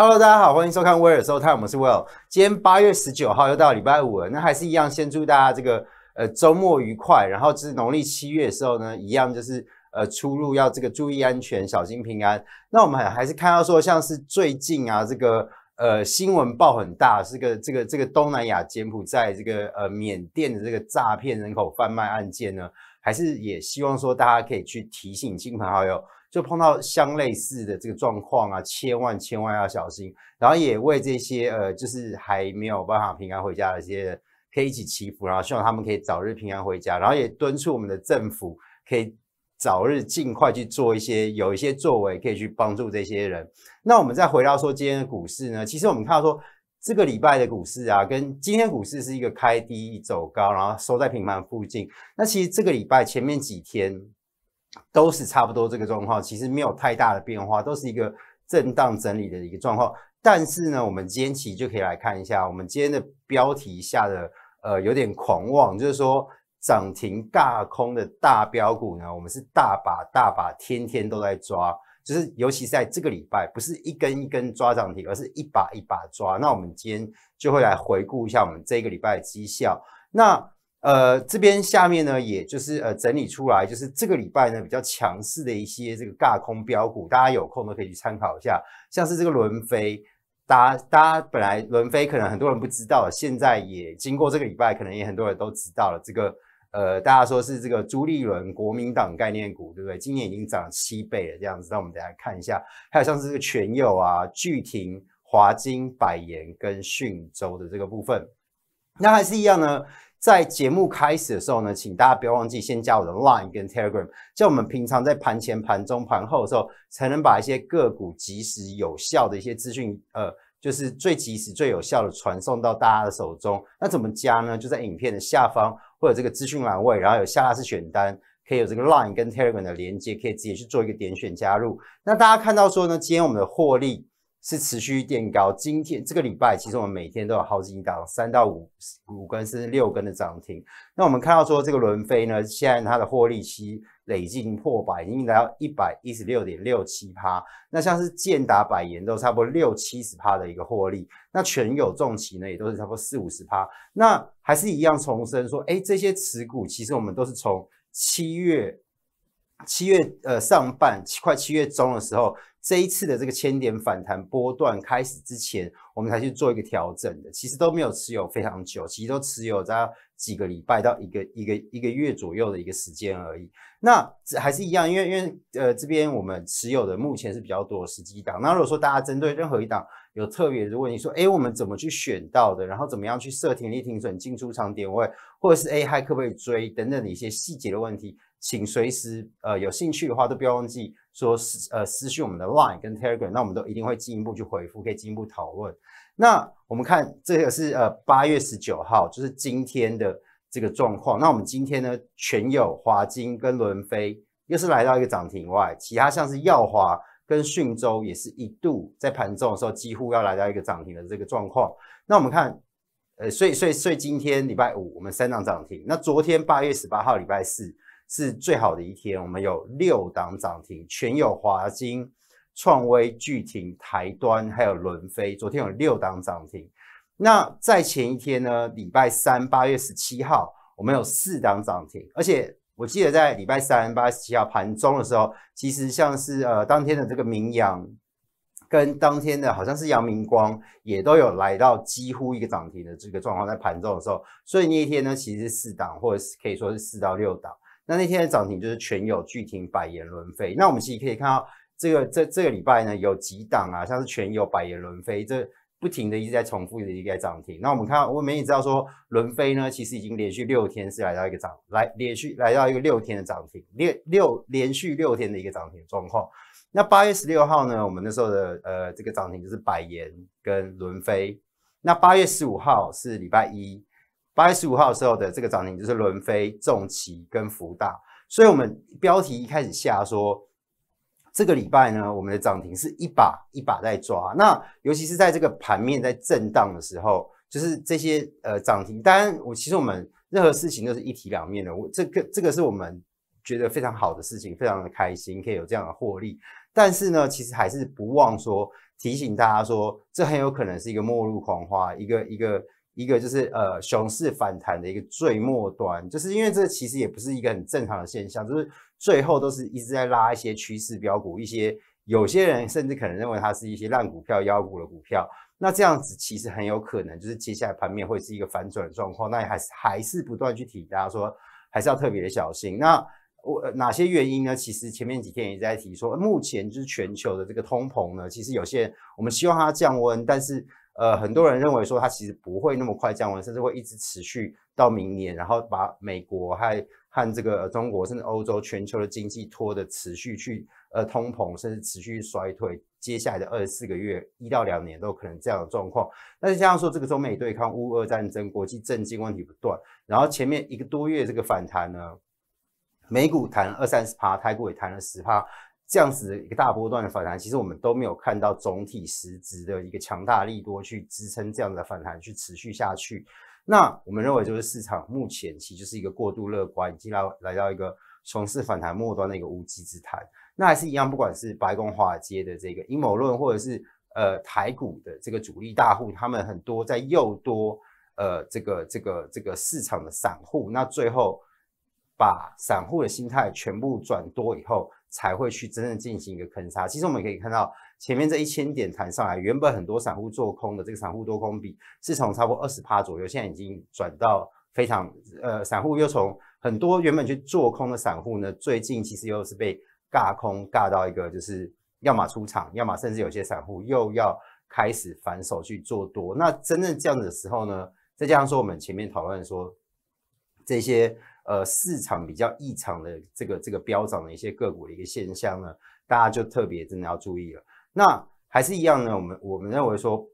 Hello，大家好，欢迎收看威尔的收听，我们是威尔。今天八月十九号又到礼拜五了，那还是一样，先祝大家这个呃周末愉快。然后是农历七月的时候呢，一样就是呃出入要这个注意安全，小心平安。那我们还是看到说，像是最近啊这个呃新闻报很大，是个这个这个东南亚柬埔寨这个呃缅甸的这个诈骗人口贩卖案件呢，还是也希望说大家可以去提醒亲朋好友。就碰到相类似的这个状况啊，千万千万要小心。然后也为这些呃，就是还没有办法平安回家的一些人，可以一起祈福，然后希望他们可以早日平安回家。然后也敦促我们的政府可以早日尽快去做一些有一些作为，可以去帮助这些人。那我们再回到说今天的股市呢，其实我们看到说这个礼拜的股市啊，跟今天股市是一个开低走高，然后收在平盘附近。那其实这个礼拜前面几天。都是差不多这个状况，其实没有太大的变化，都是一个震荡整理的一个状况。但是呢，我们今天其实就可以来看一下，我们今天的标题下的呃有点狂妄，就是说涨停大空的大标股呢，我们是大把大把、天天都在抓，就是尤其在这个礼拜，不是一根一根抓涨停，而是一把一把抓。那我们今天就会来回顾一下我们这个礼拜的绩效。那呃，这边下面呢，也就是呃整理出来，就是这个礼拜呢比较强势的一些这个尬空标股，大家有空都可以去参考一下。像是这个伦飞，大家大家本来伦飞可能很多人不知道，现在也经过这个礼拜，可能也很多人都知道了。这个呃，大家说是这个朱立伦国民党概念股，对不对？今年已经涨了七倍了，这样子。那我们等下看一下，还有像是这个全友啊、巨庭、华金、百言跟讯州的这个部分，那还是一样呢。在节目开始的时候呢，请大家不要忘记先加我的 LINE 跟 Telegram，就我们平常在盘前、盘中、盘后的时候，才能把一些个股及时、有效的一些资讯，呃，就是最及时、最有效的传送到大家的手中。那怎么加呢？就在影片的下方会有这个资讯栏位，然后有下拉式选单，可以有这个 LINE 跟 Telegram 的连接，可以直接去做一个点选加入。那大家看到说呢，今天我们的获利。是持续垫高，今天这个礼拜，其实我们每天都有好几档，三到五五根，甚至六根的涨停。那我们看到说，这个伦飞呢，现在它的获利期累进破百，已经达到一百一十六点六七趴。那像是建达百元都差不多六七十趴的一个获利，那全友重企呢，也都是差不多四五十趴。那还是一样重申说，哎，这些持股其实我们都是从七月。七月呃上半，快七月中的时候，这一次的这个千点反弹波段开始之前，我们才去做一个调整的，其实都没有持有非常久，其实都持有在几个礼拜到一个一个一个月左右的一个时间而已。那还是一样，因为因为呃这边我们持有的目前是比较多十几档。那如果说大家针对任何一档有特别，如果你说诶我们怎么去选到的，然后怎么样去设停利停损、进出场点位，或者是 a 还可不可以追等等的一些细节的问题。请随时呃有兴趣的话，都不要忘记说私呃私讯我们的 LINE 跟 Telegram，那我们都一定会进一步去回复，可以进一步讨论。那我们看这个是呃八月十九号，就是今天的这个状况。那我们今天呢，全友、华金跟伦飞又是来到一个涨停外，其他像是耀华跟讯州也是一度在盘中的时候几乎要来到一个涨停的这个状况。那我们看，呃，所以所以所以今天礼拜五我们三档涨停。那昨天八月十八号礼拜四。是最好的一天，我们有六档涨停，全友华金、创威、巨停、台端，还有伦飞，昨天有六档涨停。那在前一天呢，礼拜三八月十七号，我们有四档涨停，而且我记得在礼拜三八月十七号盘中的时候，其实像是呃当天的这个明阳，跟当天的好像是阳明光，也都有来到几乎一个涨停的这个状况，在盘中的时候，所以那一天呢，其实四档或者是可以说是四到六档。那那天的涨停就是全友巨停，百言轮飞。那我们其实可以看到，这个这这个礼拜呢，有几档啊，像是全友、百言轮飞，这不停的一直在重复的一个涨停。那我们看，到，我们也知道说，轮飞呢，其实已经连续六天是来到一个涨，来连续来到一个六天的涨停，连六连续六天的一个涨停状况。那八月十六号呢，我们那时候的呃这个涨停就是百言跟轮飞。那八月十五号是礼拜一。八月十五号的时候的这个涨停就是伦飞、重企跟福大，所以我们标题一开始下说，这个礼拜呢，我们的涨停是一把一把在抓。那尤其是在这个盘面在震荡的时候，就是这些呃涨停。当然，我其实我们任何事情都是一体两面的。我这个这个是我们觉得非常好的事情，非常的开心，可以有这样的获利。但是呢，其实还是不忘说提醒大家说，这很有可能是一个末路狂花，一个一个。一个就是呃，熊市反弹的一个最末端，就是因为这其实也不是一个很正常的现象，就是最后都是一直在拉一些趋势标股，一些有些人甚至可能认为它是一些烂股票、妖股的股票。那这样子其实很有可能就是接下来盘面会是一个反转状况。那还还是不断去提，大家说还是要特别的小心。那我哪些原因呢？其实前面几天也在提说，目前就是全球的这个通膨呢，其实有些人我们希望它降温，但是。呃，很多人认为说它其实不会那么快降温，甚至会一直持续到明年，然后把美国还和这个中国甚至欧洲全球的经济拖的持续去呃通膨，甚至持续衰退。接下来的二十四个月，一到两年都可能这样的状况。那加上说这个中美对抗、乌俄战争、国际政经问题不断，然后前面一个多月这个反弹呢，美股弹二三十趴，泰国也弹了十趴。这样子的一个大波段的反弹，其实我们都没有看到总体实质的一个强大力多去支撑这样的反弹去持续下去。那我们认为，就是市场目前其实就是一个过度乐观，已经来来到一个熊市反弹末端的一个无稽之谈。那还是一样，不管是白宫华尔街的这个阴谋论，或者是呃台股的这个主力大户，他们很多在诱多，呃这个这个这个市场的散户，那最后把散户的心态全部转多以后。才会去真正进行一个坑杀。其实我们可以看到前面这一千点弹上来，原本很多散户做空的这个散户多空比是从差不多二十趴左右，现在已经转到非常呃，散户又从很多原本去做空的散户呢，最近其实又是被尬空尬到一个，就是要么出场，要么甚至有些散户又要开始反手去做多。那真正这样子的时候呢，再加上说我们前面讨论说这些。呃，市场比较异常的这个这个飙涨的一些个股的一个现象呢，大家就特别真的要注意了。那还是一样呢，我们我们认为说，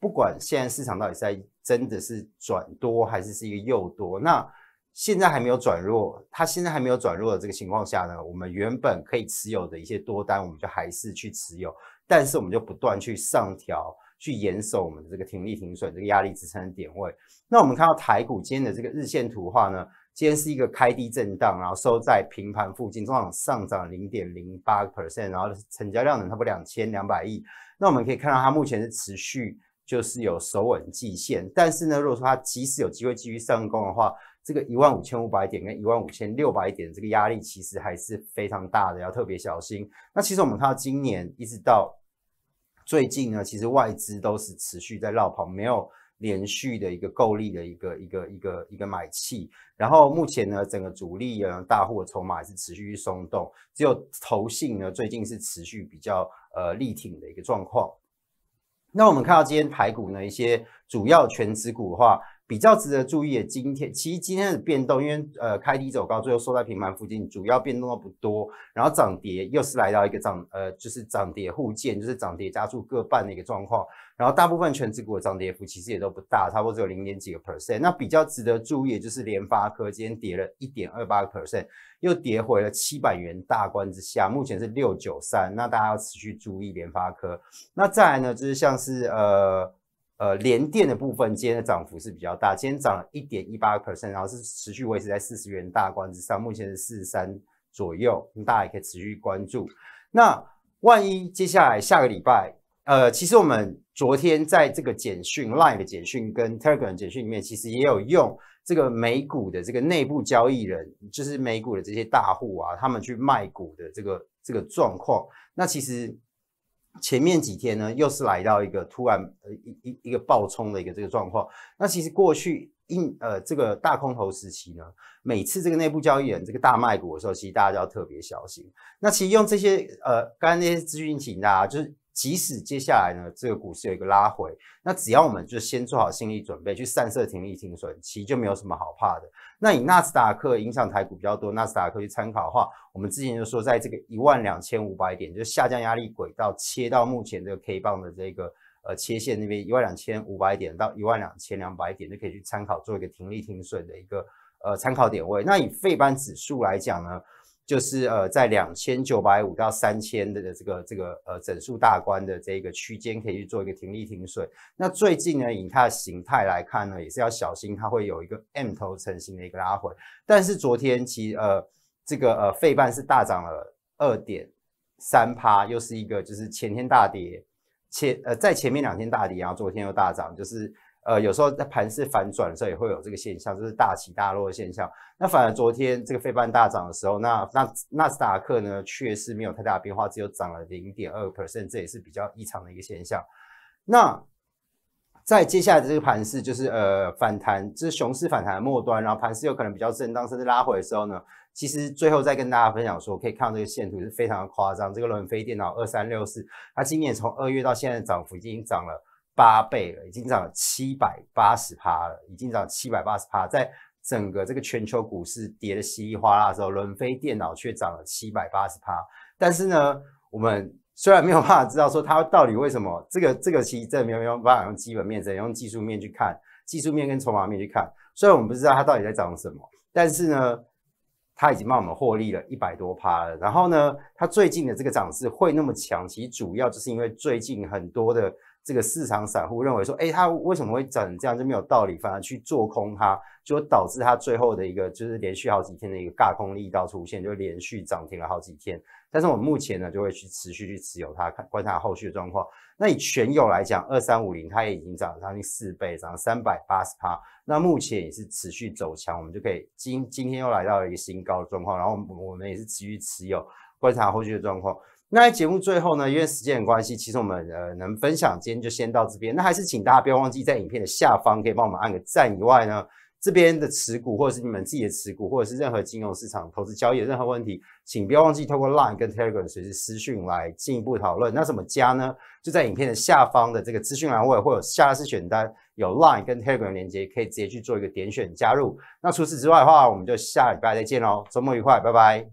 不管现在市场到底在真的是转多还是是一个右多，那现在还没有转弱，它现在还没有转弱的这个情况下呢，我们原本可以持有的一些多单，我们就还是去持有，但是我们就不断去上调，去严守我们的这个停利停损这个压力支撑的点位。那我们看到台股今天的这个日线图的话呢？今天是一个开低震荡，然后收在平盘附近，中港上涨零点零八 percent，然后成交量呢差不多两千两百亿。那我们可以看到，它目前是持续就是有守稳季线，但是呢，如果说它即使有机会继续上攻的话，这个一万五千五百点跟一万五千六百点这个压力其实还是非常大的，要特别小心。那其实我们看到今年一直到最近呢，其实外资都是持续在绕跑，没有。连续的一个购力的一个一个一个一个买气，然后目前呢，整个主力啊大户的筹码是持续去松动，只有投信呢最近是持续比较呃力挺的一个状况。那我们看到今天排股呢一些主要全指股的话。比较值得注意的，今天其实今天的变动，因为呃开低走高，最后收在平盘附近，主要变动的不多。然后涨跌又是来到一个涨呃，就是涨跌互见，就是涨跌加速各半的一个状况。然后大部分全指股的涨跌幅其实也都不大，差不多只有零点几个 percent。那比较值得注意，就是联发科今天跌了一点二八 percent，又跌回了七百元大关之下，目前是六九三。那大家要持续注意联发科。那再来呢，就是像是呃。呃，联电的部分，今天的涨幅是比较大，今天涨了一点一八个 percent，然后是持续维持在四十元大关之上，目前是四十三左右，大家也可以持续关注。那万一接下来下个礼拜，呃，其实我们昨天在这个简讯 Line 的简讯跟 Telegram 简讯里面，其实也有用这个美股的这个内部交易人，就是美股的这些大户啊，他们去卖股的这个这个状况，那其实。前面几天呢，又是来到一个突然呃一一一个爆冲的一个这个状况。那其实过去一呃这个大空头时期呢，每次这个内部交易员这个大卖股的时候，其实大家要特别小心。那其实用这些呃刚才那些资讯，请大家就是。即使接下来呢，这个股市有一个拉回，那只要我们就先做好心理准备，去散射停利停损，其实就没有什么好怕的。那以纳斯达克影响台股比较多，纳斯达克去参考的话，我们之前就说在这个一万两千五百点，就是下降压力轨道切到目前这个 K 棒的这个呃切线那边，一万两千五百点到一万两千两百点就可以去参考做一个停利停损的一个呃参考点位。那以费班指数来讲呢？就是呃，在两千九百五到三千的这个这个呃整数大关的这个区间，可以去做一个停利停损。那最近呢，以它的形态来看呢，也是要小心，它会有一个 M 头成型的一个拉回。但是昨天其实呃，这个呃，废半是大涨了二点三趴，又是一个就是前天大跌，前呃在前面两天大跌，然后昨天又大涨，就是。呃，有时候在盘势反转的时候也会有这个现象，就是大起大落的现象。那反而昨天这个非半大涨的时候，那那纳斯达克呢，确实没有太大的变化，只有涨了零点二 percent，这也是比较异常的一个现象。那在接下来的这个盘势，就是呃反弹，就是熊市反弹的末端，然后盘势有可能比较震荡，甚至拉回的时候呢，其实最后再跟大家分享说，可以看到这个线图是非常的夸张。这个伦飞电脑二三六四，它今年从二月到现在涨幅已经涨了。八倍了，已经涨了七百八十趴了，已经涨七百八十趴。在整个这个全球股市跌的稀里哗啦的时候，伦飞电脑却涨了七百八十趴。但是呢，我们虽然没有办法知道说它到底为什么，这个这个其实真的没有没有办法用基本面，只能用技术面去看，技术面跟筹码面去看。虽然我们不知道它到底在涨什么，但是呢，它已经帮我们获利了一百多趴了。然后呢，它最近的这个涨势会那么强，其主要就是因为最近很多的。这个市场散户认为说，哎，它为什么会涨成这样，就没有道理，反而去做空它，就导致它最后的一个就是连续好几天的一个尬空力道出现，就连续涨停了好几天。但是我们目前呢，就会去持续去持有它，看观察后续的状况。那以全友来讲，二三五零它也已经涨将近四倍，涨了三百八十趴，那目前也是持续走强，我们就可以今今天又来到了一个新高的状况，然后我们也是持续持有，观察后续的状况。那在节目最后呢，因为时间的关系，其实我们呃能分享今天就先到这边。那还是请大家不要忘记在影片的下方可以帮我们按个赞以外呢，这边的持股或者是你们自己的持股或者是任何金融市场投资交易的任何问题，请不要忘记透过 LINE 跟 Telegram 随时私讯来进一步讨论。那怎么加呢？就在影片的下方的这个资讯栏位会有下拉式选单，有 LINE 跟 Telegram 连接，可以直接去做一个点选加入。那除此之外的话，我们就下礼拜再见喽，周末愉快，拜拜。